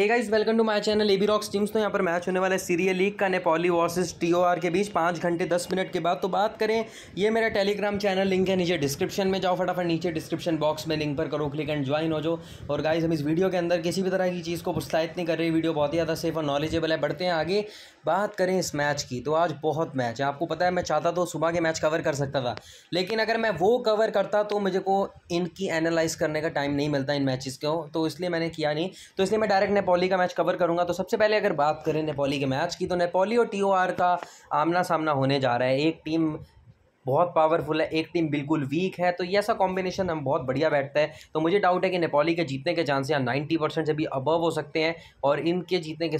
hey guys welcome to my channel AB rocks teams तो यहाँ पर मैच होने वाला है सीरियल लीग का नेपाली वर्सेस टीओआर के बीच पाँच घंटे दस मिनट के बाद तो बात करें ये मेरा टेलीग्राम चैनल लिंक है नीचे डिस्क्रिप्शन में जाओ फटाफट नीचे डिस्क्रिप्शन बॉक्स में लिंक पर करो क्लिक एंड ज्वाइन हो जाओ और गाइज हम इस वीडियो के अंदर किसी भी तरह की चीज़ को प्रोत्साहित नहीं कर रहे वीडियो बहुत ही ज़्यादा सेफ और नॉलेजेबल है बढ़ते हैं आगे बात करें इस मैच की तो आज बहुत मैच है आपको पता है मैं चाहता तो सुबह के मैच कवर कर सकता था लेकिन अगर मैं वो कवर करता तो मुझे को इनकी एनालाइज करने का टाइम नहीं मिलता इन मैचेस को तो इसलिए मैंने किया नहीं तो इसलिए मैं डायरेक्ट नेपोली का मैच कवर करूँगा तो सबसे पहले अगर बात करें नेपोली के मैच की तो नेपोली और टी का आमना सामना होने जा रहा है एक टीम बहुत पावरफुल है एक टीम बिल्कुल वीक है तो ये ऐसा कॉम्बिनेशन हम बहुत बढ़िया बैठता है तो मुझे डाउट है कि नेपाली के जीतने के चांस यहाँ नाइन्टी परसेंट से भी अबव हो सकते हैं और इनके जीतने के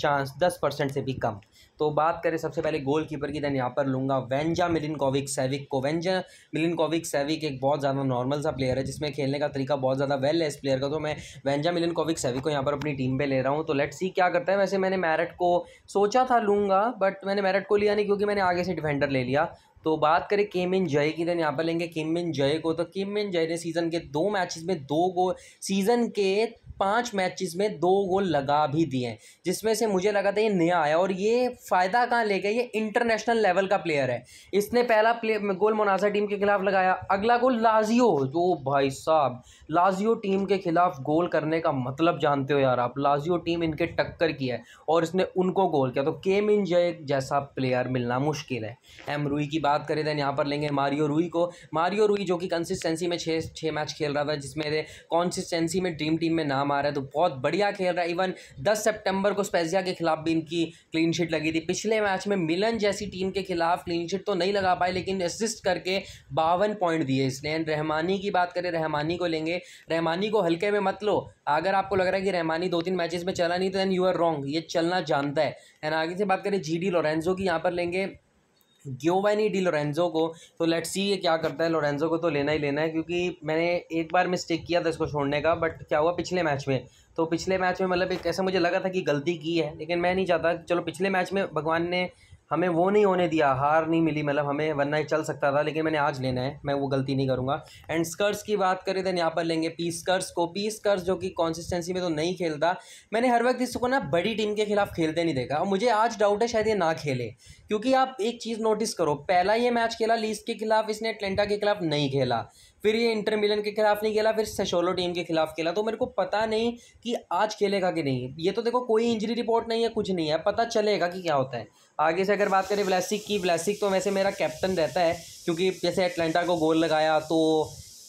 चांस दस परसेंट से भी कम तो बात करें सबसे पहले गोल कीपर की दैन यहाँ पर लूँगा वेंजा मिलिनकोविक सेविक को वेंजा मिलिनकोविक सेविक एक बहुत ज़्यादा नॉर्मल सा प्लेयर है जिसमें खेलने का तरीका बहुत ज़्यादा वेल है इस प्लेयर का तो मैं वेंजा मिलिनकोविक सेविक को यहाँ पर अपनी टीम पर ले रहा हूँ तो लेट्स सी क्या करता है वैसे मैंने मैरट को सोचा था लूँगा बट मैंने मैरट को लिया नहीं क्योंकि मैंने आगे से डिफेंडर ले लिया तो बात करें किम इन जय की देन यहाँ पर लेंगे किम इन जय को तो किम इन जय ने सीज़न के दो मैचेस में दो गोल सीज़न के पाँच मैचेस में दो गोल लगा भी दिए हैं जिसमें से मुझे लगा था ये नया आया और ये फ़ायदा कहाँ ले गया ये इंटरनेशनल लेवल का प्लेयर है इसने पहला प्ले गोल मुनासा टीम के खिलाफ लगाया अगला गोल लाजियो जो तो भाई साहब लाजियो टीम के खिलाफ गोल करने का मतलब जानते हो यार आप लाजियो टीम इनके टक्कर की है और इसने उनको गोल किया तो केम इन जय जैसा प्लेयर मिलना मुश्किल है एम रूई की बात करें देन यहाँ पर लेंगे मारियो रूई को मारियो रूई जो कि कंसिस्टेंसी में छः छः मैच खेल रहा था जिसमें कॉन्सिस्टेंसी में ड्रीम टीम में नाम नाम आ रहा है तो बहुत बढ़िया खेल रहा है इवन दस सेप्टेम्बर को स्पेजिया के खिलाफ भी इनकी क्लीन शीट लगी थी पिछले मैच में मिलन जैसी टीम के खिलाफ क्लीन शीट तो नहीं लगा पाए लेकिन असिस्ट करके बावन पॉइंट दिए इसने एंड रहमानी की बात करें रहमानी को लेंगे रहमानी को हल्के में मत लो अगर आपको लग रहा है कि रहमानी दो तीन मैचेस में चला नहीं तो देन यू आर रॉन्ग ये चलना जानता है एंड आगे से बात करें जी डी लोरेंजो की यहाँ पर लेंगे ग्योवैनी डी लोरेंजो को तो लेट्स सी ये क्या करता है लोरेंजो को तो लेना ही लेना है क्योंकि मैंने एक बार मिस्टेक किया था इसको छोड़ने का बट क्या हुआ पिछले मैच में तो पिछले मैच में मतलब एक ऐसा मुझे लगा था कि गलती की है लेकिन मैं नहीं चाहता चलो पिछले मैच में भगवान ने हमें वो नहीं होने दिया हार नहीं मिली मतलब हमें वरना चल सकता था लेकिन मैंने आज लेना है मैं वो गलती नहीं करूँगा एंड स्कर्स की बात करें तो यहाँ पर लेंगे पी स्कर्स को पी स्कर्स जो कि कॉन्सिस्टेंसी में तो नहीं खेलता मैंने हर वक्त इसको ना बड़ी टीम के खिलाफ खेलते नहीं देखा और मुझे आज डाउट है शायद ये ना खेले क्योंकि आप एक चीज़ नोटिस करो पहला ये मैच खेला लीस के खिलाफ इसने अटलेंटा के खिलाफ नहीं खेला फिर ये इंटर मिलन के खिलाफ नहीं खेला फिर सशोलो टीम के खिलाफ खेला तो मेरे को पता नहीं कि आज खेलेगा कि नहीं ये तो देखो कोई इंजरी रिपोर्ट नहीं है कुछ नहीं है पता चलेगा कि क्या होता है आगे से अगर बात करें ब्लैसिक की ब्लैसिक तो वैसे मेरा कैप्टन रहता है क्योंकि जैसे एटलांटा को गोल लगाया तो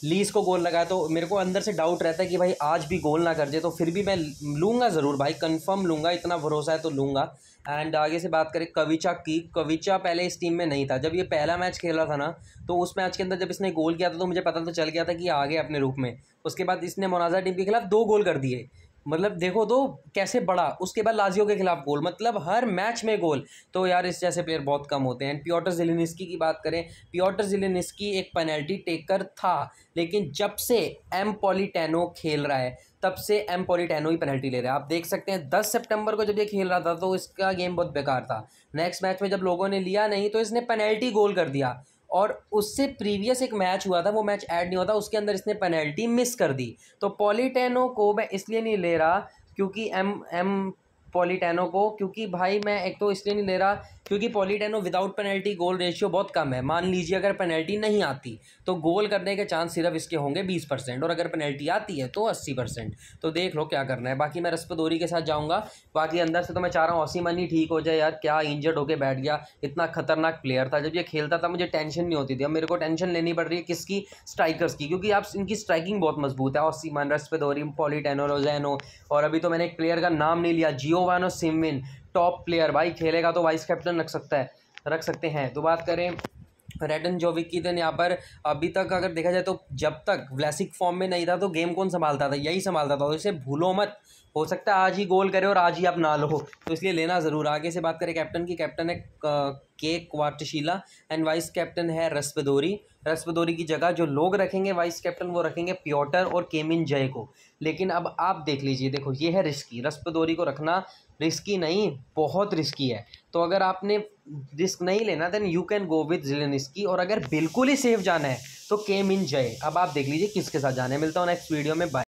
लीस को गोल लगाया तो मेरे को अंदर से डाउट रहता है कि भाई आज भी गोल ना कर दे तो फिर भी मैं लूँगा ज़रूर भाई कंफर्म लूँगा इतना भरोसा है तो लूँगा एंड आगे से बात करें कविचा की कविचा पहले इस टीम में नहीं था जब ये पहला मैच खेला था ना तो उस मैच के अंदर जब इसने गोल किया था तो मुझे पता तो चल गया था कि आगे अपने रूप में उसके बाद इसने मोनाजा टीम के खिलाफ दो गोल कर दिए मतलब देखो तो कैसे बड़ा उसके बाद लाजियो के खिलाफ गोल मतलब हर मैच में गोल तो यार इस जैसे प्लेयर बहुत कम होते हैं प्योटर जिलेनिस्की की बात करें प्योटर जिलेनिस्की एक पेनल्टी टेकर था लेकिन जब से एम पॉलीटेनो खेल रहा है तब से एम पॉलीटेनो ही पेनल्टी ले रहा है आप देख सकते हैं दस सेप्टेम्बर को जब ये खेल रहा था तो इसका गेम बहुत बेकार था नेक्स्ट मैच में जब लोगों ने लिया नहीं तो इसने पेनल्टी गोल कर दिया और उससे प्रीवियस एक मैच हुआ था वो मैच ऐड नहीं हुआ था उसके अंदर इसने पेनल्टी मिस कर दी तो पॉलीटेनो को मैं इसलिए नहीं ले रहा क्योंकि एम एम पॉलीटेनो को क्योंकि भाई मैं एक तो इसलिए नहीं ले रहा क्योंकि Politano without penalty goal ratio बहुत कम है मान लीजिए अगर पेनल्टी नहीं आती तो गोल करने के चांस सिर्फ इसके होंगे बीस परसेंट और अगर पेनल्टी आती है तो अस्सी परसेंट तो देख लो क्या करना है बाकी मैं रस्पदोरी के साथ जाऊँगा बाकी अंदर से तो मैं चाह रहा हूँ ऑसीमन ही ठीक हो जाए यार क्या इंजर्ड होकर बैठ गया इतना खतरनाक प्लेयर था जब ये खेलता था मुझे टेंशन नहीं होती थी अब मेरे को टेंशन लेनी पड़ रही है किसकी स्ट्राइकर्स की क्योंकि आप इनकी स्ट्राइकिंग बहुत मजबूत है ऑसीमन रस्पदोरी पॉलीटेनो रोजैनो और अभी तो मैंने एक प्लेयर का नाम नहीं लिया जियोवानो सिमविन टॉप प्लेयर भाई खेलेगा तो वाइस कैप्टन रख सकता है रख सकते हैं तो बात करें रेडन जोविक की देन यहाँ पर अभी तक अगर देखा जाए तो जब तक व्लैसिक फॉर्म में नहीं था तो गेम कौन संभालता था यही संभालता था तो इसे भूलो मत हो सकता है आज ही गोल करे और आज ही आप ना लो तो इसलिए लेना ज़रूर आगे से बात करें कैप्टन की कैप्टन है के क्वाटशिला एंड वाइस कैप्टन है रस्पदोरी रस्पदोरी की जगह जो लोग रखेंगे वाइस कैप्टन वो रखेंगे प्योटर और केमिन जय को लेकिन अब आप देख लीजिए देखो ये है रिस्की रस्पदोरी को रखना रिस्की नहीं बहुत रिस्की है तो अगर आपने रिस्क नहीं लेना then you can go with risky और अगर बिल्कुल ही सेफ जाना है तो केमिन जय अब आप देख लीजिए किसके साथ जाने मिलता हूँ नेक्स्ट वीडियो में बाय